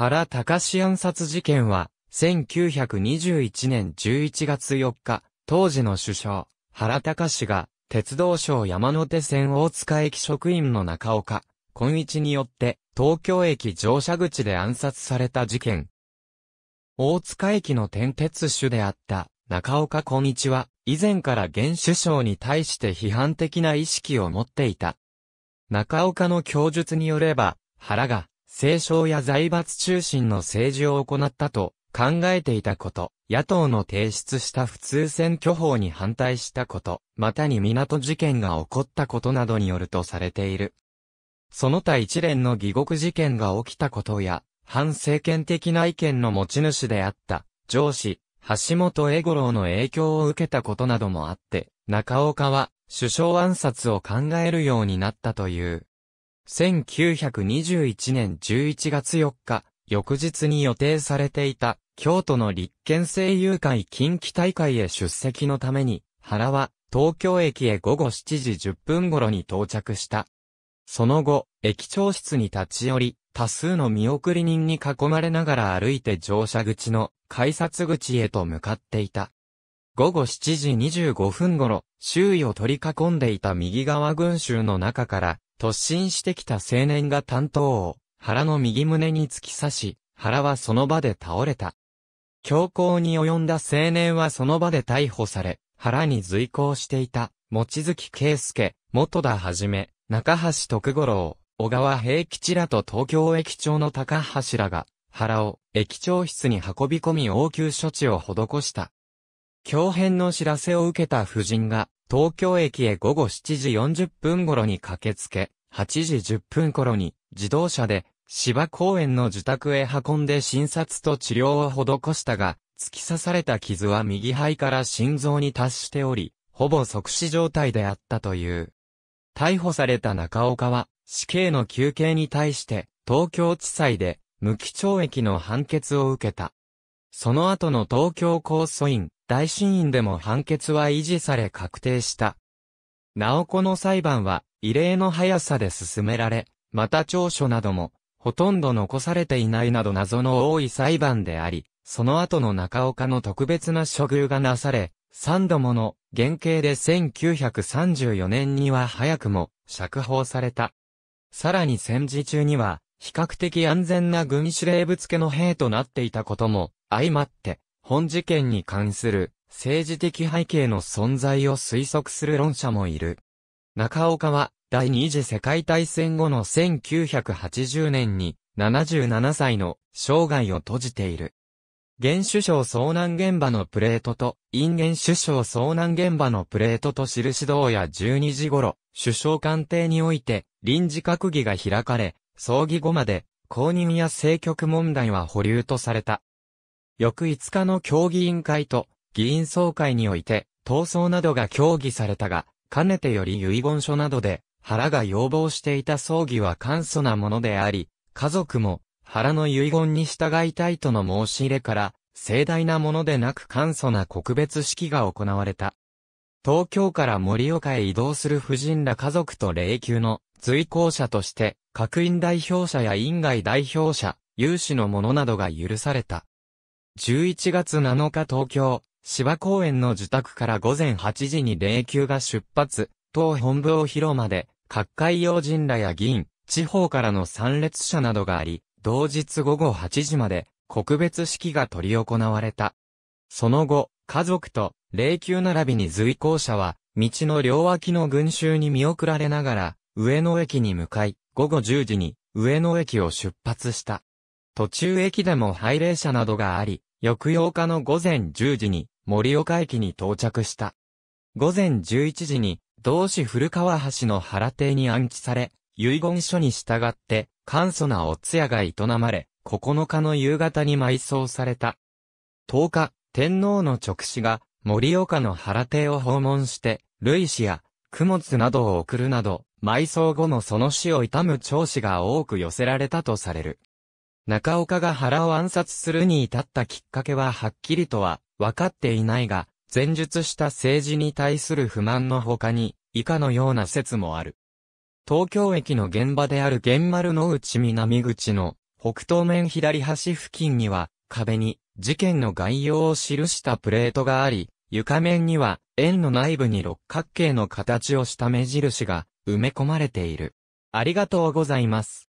原隆暗殺事件は、1921年11月4日、当時の首相、原隆が、鉄道省山手線大塚駅職員の中岡、今一によって、東京駅乗車口で暗殺された事件。大塚駅の転鉄主であった、中岡今一は、以前から現首相に対して批判的な意識を持っていた。中岡の供述によれば、原が、政商や財閥中心の政治を行ったと考えていたこと、野党の提出した普通選挙法に反対したこと、またに港事件が起こったことなどによるとされている。その他一連の疑獄事件が起きたことや、反政権的な意見の持ち主であった、上司、橋本英五郎の影響を受けたことなどもあって、中岡は、首相暗殺を考えるようになったという。1921年11月4日、翌日に予定されていた、京都の立憲声優会近畿大会へ出席のために、原は、東京駅へ午後7時10分頃に到着した。その後、駅長室に立ち寄り、多数の見送り人に囲まれながら歩いて乗車口の改札口へと向かっていた。午後7時25分頃、周囲を取り囲んでいた右側群衆の中から、突進してきた青年が担当を、原の右胸に突き刺し、原はその場で倒れた。強行に及んだ青年はその場で逮捕され、原に随行していた、望月圭介、元田はじめ、中橋徳五郎、小川平吉らと東京駅長の高橋らが、原を駅長室に運び込み応急処置を施した。共変の知らせを受けた夫人が、東京駅へ午後7時40分頃に駆けつけ、8時10分頃に自動車で芝公園の自宅へ運んで診察と治療を施したが、突き刺された傷は右肺から心臓に達しており、ほぼ即死状態であったという。逮捕された中岡は、死刑の求刑に対して、東京地裁で無期懲役の判決を受けた。その後の東京高訴院、大審院でも判決は維持され確定した。直子の裁判は異例の速さで進められ、また調書などもほとんど残されていないなど謎の多い裁判であり、その後の中岡の特別な処遇がなされ、三度もの原刑で1934年には早くも釈放された。さらに戦時中には比較的安全な軍司令部付けの兵となっていたことも、相まって、本事件に関する政治的背景の存在を推測する論者もいる。中岡は、第二次世界大戦後の1980年に、77歳の生涯を閉じている。原首相遭難現場のプレートと、因原首相遭難現場のプレートと印同や12時頃、首相官邸において臨時閣議が開かれ、葬儀後まで、公認や政局問題は保留とされた。翌5日の協議委員会と議員総会において、闘争などが協議されたが、かねてより遺言書などで、原が要望していた葬儀は簡素なものであり、家族も原の遺言に従いたいとの申し入れから、盛大なものでなく簡素な告別式が行われた。東京から盛岡へ移動する夫人ら家族と霊柩の随行者として、各院代表者や院外代表者、有志の者などが許された。11月7日東京、芝公園の自宅から午前8時に霊柩が出発、党本部を広まで、各界要人らや議員、地方からの参列者などがあり、同日午後8時まで、告別式が取り行われた。その後、家族と霊柩並びに随行者は、道の両脇の群衆に見送られながら、上野駅に向かい、午後10時に上野駅を出発した。途中駅でも拝礼者などがあり、翌8日の午前10時に森岡駅に到着した。午前11時に同市古川橋の原邸に安置され、遺言書に従って、簡素なお通夜が営まれ、9日の夕方に埋葬された。10日、天皇の直使が森岡の原邸を訪問して、類子や供物などを送るなど、埋葬後もその死を悼む長子が多く寄せられたとされる。中岡が原を暗殺するに至ったきっかけははっきりとは分かっていないが、前述した政治に対する不満の他に、以下のような説もある。東京駅の現場である玄丸の内南口の北東面左端付近には壁に事件の概要を記したプレートがあり、床面には円の内部に六角形の形をした目印が埋め込まれている。ありがとうございます。